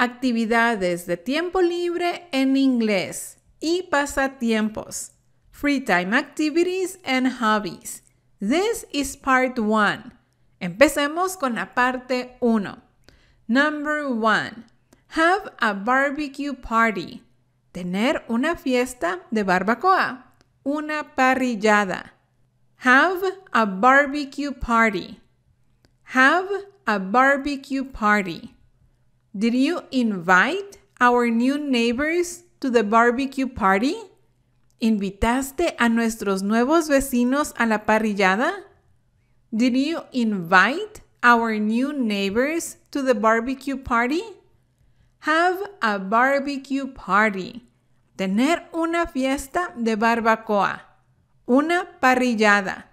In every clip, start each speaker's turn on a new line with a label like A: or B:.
A: actividades de tiempo libre en inglés y pasatiempos. Free time activities and hobbies. This is part one. Empecemos con la parte 1. Number one. Have a barbecue party. Tener una fiesta de barbacoa. Una parrillada. Have a barbecue party. Have a barbecue party. Did you invite our new neighbors to the barbecue party? ¿Invitaste a nuestros nuevos vecinos a la parrillada? Did you invite our new neighbors to the barbecue party? Have a barbecue party. Tener una fiesta de barbacoa. Una parrillada.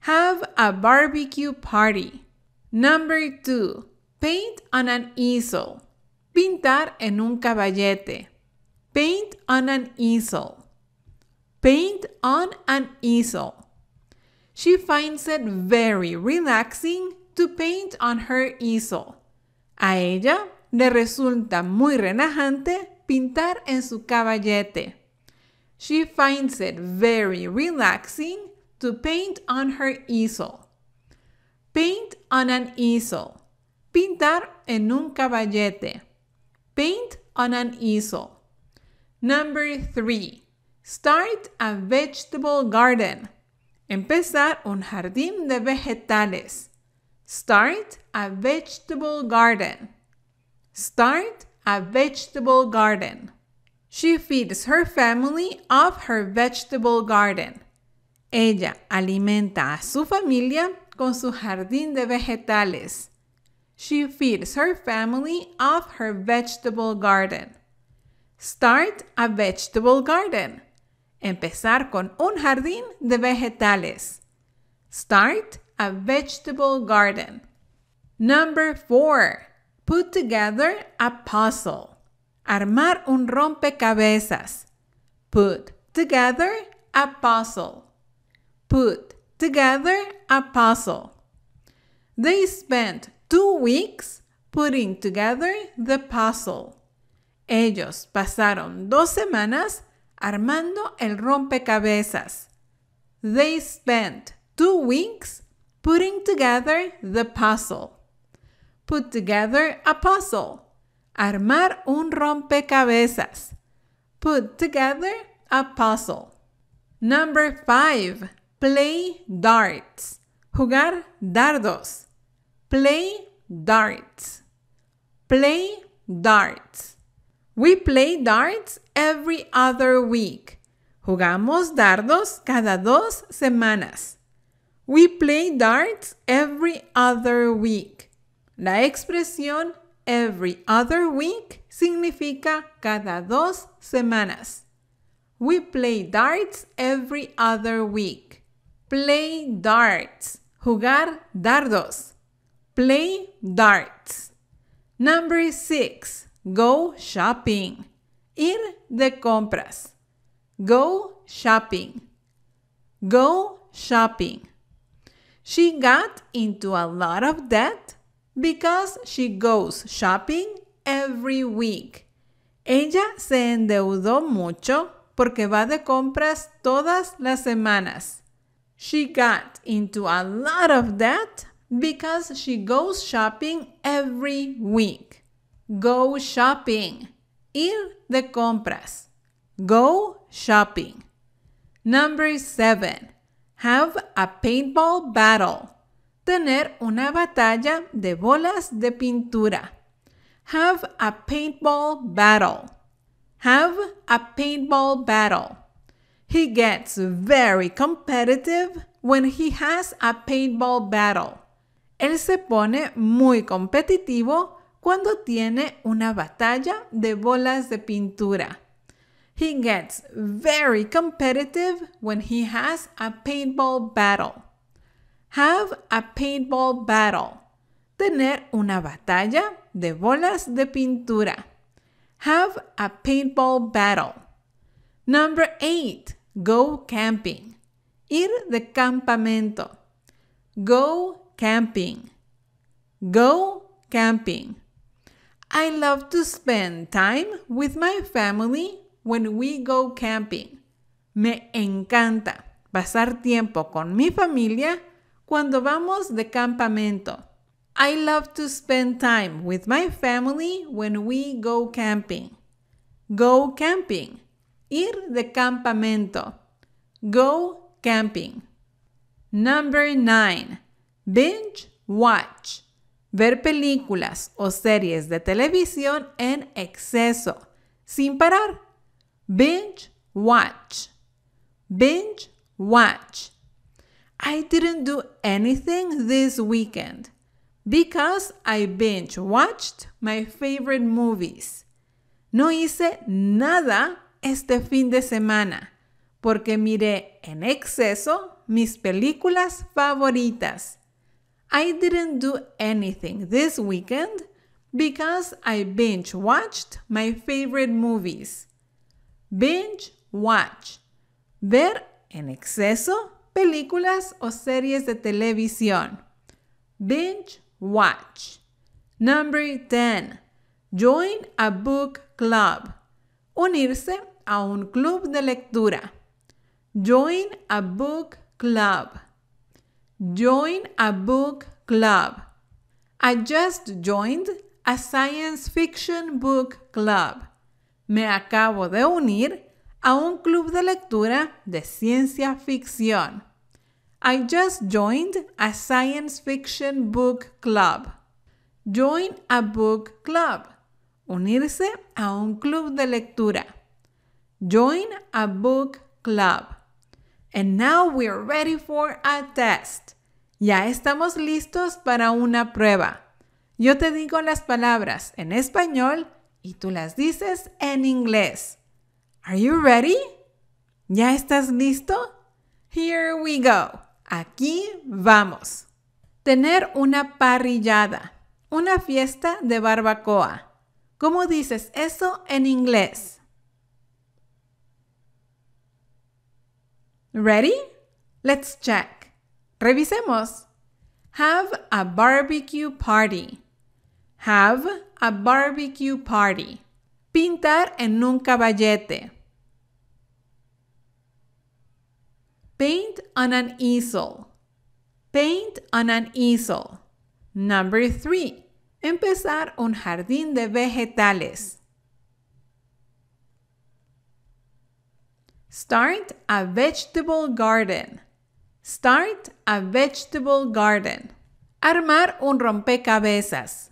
A: Have a barbecue party. Number two. Paint on an easel. Pintar en un caballete. Paint on an easel. Paint on an easel. She finds it very relaxing to paint on her easel. A ella le resulta muy relajante pintar en su caballete. She finds it very relaxing to paint on her easel. Paint on an easel. Pintar en un caballete. Paint on an easel. Number three. Start a vegetable garden. Empezar un jardín de vegetales. Start a vegetable garden. Start a vegetable garden. She feeds her family off her vegetable garden. Ella alimenta a su familia con su jardín de vegetales. She feeds her family off her vegetable garden. Start a vegetable garden. Empezar con un jardín de vegetales. Start a vegetable garden. Number four, put together a puzzle. Armar un rompecabezas. Put together a puzzle. Put together a puzzle. They spent two weeks putting together the puzzle. Ellos pasaron dos semanas armando el rompecabezas. They spent two weeks putting together the puzzle. Put together a puzzle. Armar un rompecabezas. Put together a puzzle. Number five. Play darts. Jugar dardos play darts. Play darts. We play darts every other week. Jugamos dardos cada dos semanas. We play darts every other week. La expresión every other week significa cada dos semanas. We play darts every other week. Play darts. Jugar dardos. Play darts. Number six. Go shopping. Ir de compras. Go shopping. Go shopping. She got into a lot of debt because she goes shopping every week. Ella se endeudó mucho porque va de compras todas las semanas. She got into a lot of debt because she goes shopping every week. Go shopping. Ir de compras. Go shopping. Number seven. Have a paintball battle. Tener una batalla de bolas de pintura. Have a paintball battle. Have a paintball battle. He gets very competitive when he has a paintball battle. Él se pone muy competitivo cuando tiene una batalla de bolas de pintura. He gets very competitive when he has a paintball battle. Have a paintball battle. Tener una batalla de bolas de pintura. Have a paintball battle. Number eight. Go camping. Ir de campamento. Go camping. Go camping. I love to spend time with my family when we go camping. Me encanta pasar tiempo con mi familia cuando vamos de campamento. I love to spend time with my family when we go camping. Go camping. Ir de campamento. Go camping. Number nine. Binge watch. Ver películas o series de televisión en exceso, sin parar. Binge watch. Binge watch. I didn't do anything this weekend because I binge watched my favorite movies. No hice nada este fin de semana porque miré en exceso mis películas favoritas. I didn't do anything this weekend because I binge watched my favorite movies. Binge watch. Ver en exceso películas o series de televisión. Binge watch. Number 10. Join a book club. Unirse a un club de lectura. Join a book club. Join a book club. I just joined a science fiction book club. Me acabo de unir a un club de lectura de ciencia ficción. I just joined a science fiction book club. Join a book club. Unirse a un club de lectura. Join a book club. And now we're ready for a test. Ya estamos listos para una prueba. Yo te digo las palabras en español y tú las dices en inglés. Are you ready? ¿Ya estás listo? Here we go. Aquí vamos. Tener una parrillada, una fiesta de barbacoa. ¿Cómo dices eso en inglés? Ready? Let's check. Revisemos. Have a barbecue party. Have a barbecue party. Pintar en un caballete. Paint on an easel. Paint on an easel. Number three. Empezar un jardín de vegetales. Start a vegetable garden. Start a vegetable garden. Armar un rompecabezas.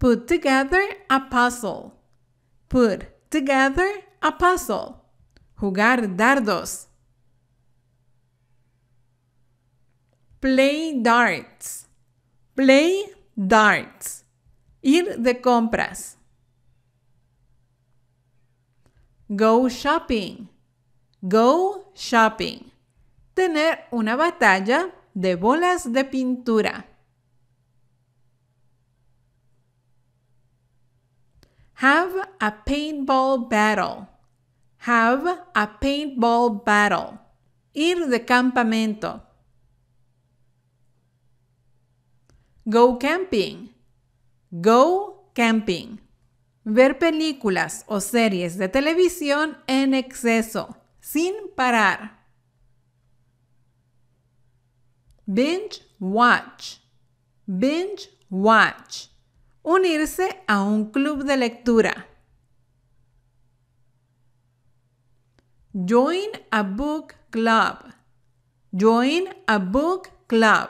A: Put together a puzzle. Put together a puzzle. Jugar dardos. Play darts. Play darts. Ir de compras. Go shopping. Go shopping. Tener una batalla de bolas de pintura. Have a paintball battle. Have a paintball battle. Ir de campamento. Go camping. Go camping ver películas o series de televisión en exceso, sin parar. Binge watch. Binge watch. Unirse a un club de lectura. Join a book club. Join a book club.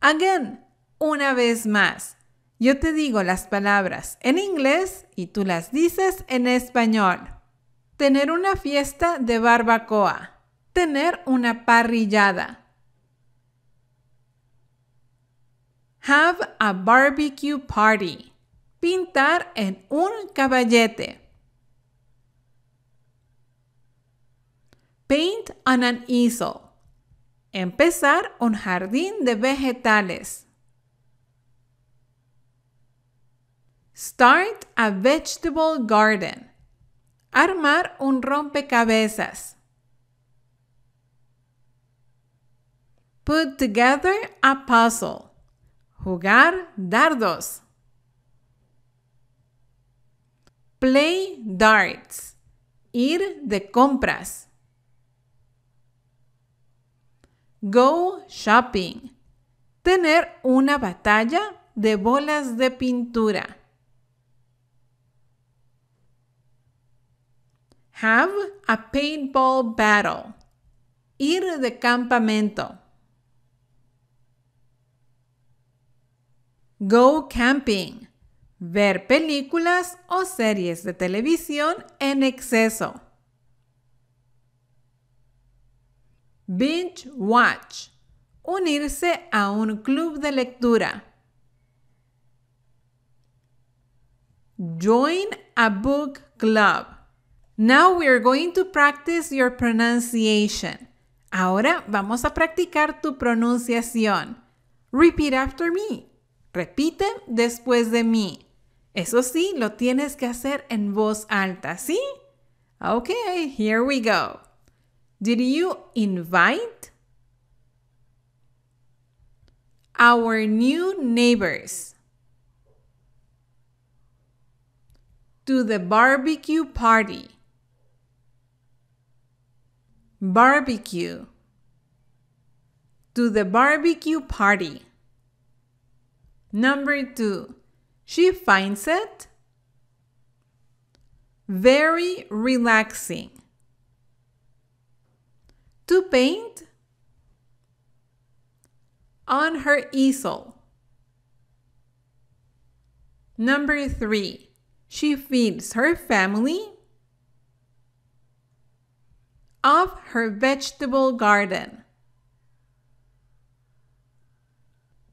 A: Again, una vez más. Yo te digo las palabras en inglés y tú las dices en español. Tener una fiesta de barbacoa. Tener una parrillada. Have a barbecue party. Pintar en un caballete. Paint on an easel. Empezar un jardín de vegetales. Start a vegetable garden. Armar un rompecabezas. Put together a puzzle. Jugar dardos. Play darts. Ir de compras. Go shopping. Tener una batalla de bolas de pintura. Have a paintball battle. Ir de campamento. Go camping. Ver películas o series de televisión en exceso. Binge watch. Unirse a un club de lectura. Join a book club Now we are going to practice your pronunciation. Ahora vamos a practicar tu pronunciación. Repeat after me. Repite después de mí. Eso sí, lo tienes que hacer en voz alta, ¿sí? Okay, here we go. Did you invite our new neighbors to the barbecue party? barbecue to the barbecue party. Number two, she finds it very relaxing. To paint on her easel. Number three, she feeds her family of her vegetable garden.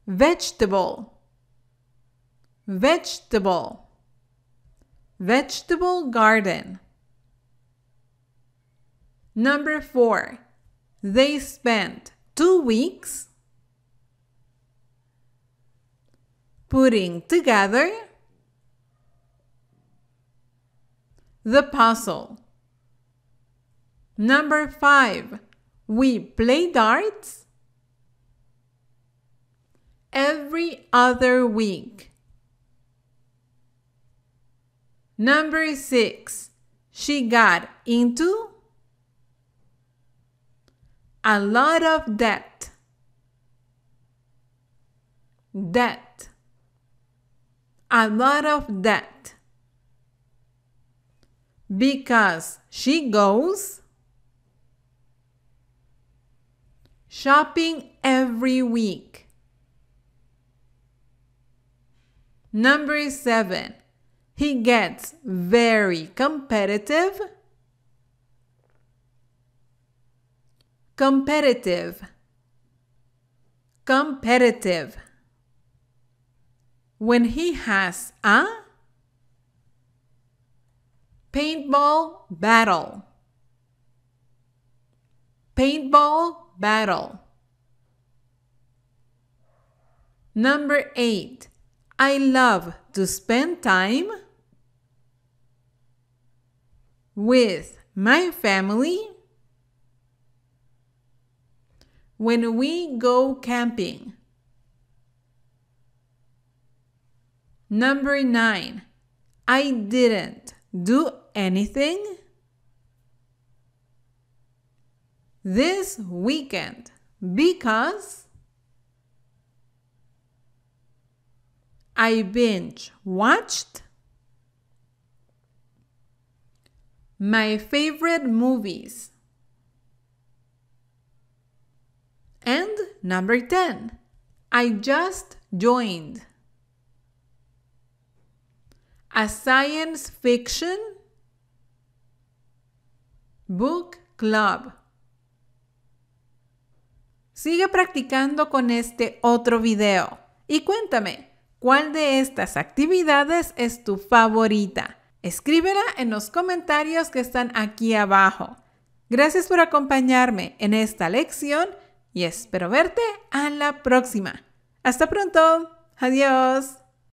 A: Vegetable, vegetable, vegetable garden. Number four, they spent two weeks putting together the puzzle. Number five, we play darts every other week. Number six, she got into a lot of debt. Debt. A lot of debt. Because she goes Shopping every week. Number seven, he gets very competitive. Competitive. Competitive. When he has a paintball battle. Paintball battle. Number eight, I love to spend time with my family when we go camping. Number nine, I didn't do anything this weekend because I binge watched my favorite movies. And number 10, I just joined a science fiction book club. Sigue practicando con este otro video y cuéntame, ¿cuál de estas actividades es tu favorita? Escríbela en los comentarios que están aquí abajo. Gracias por acompañarme en esta lección y espero verte a la próxima. Hasta pronto. Adiós.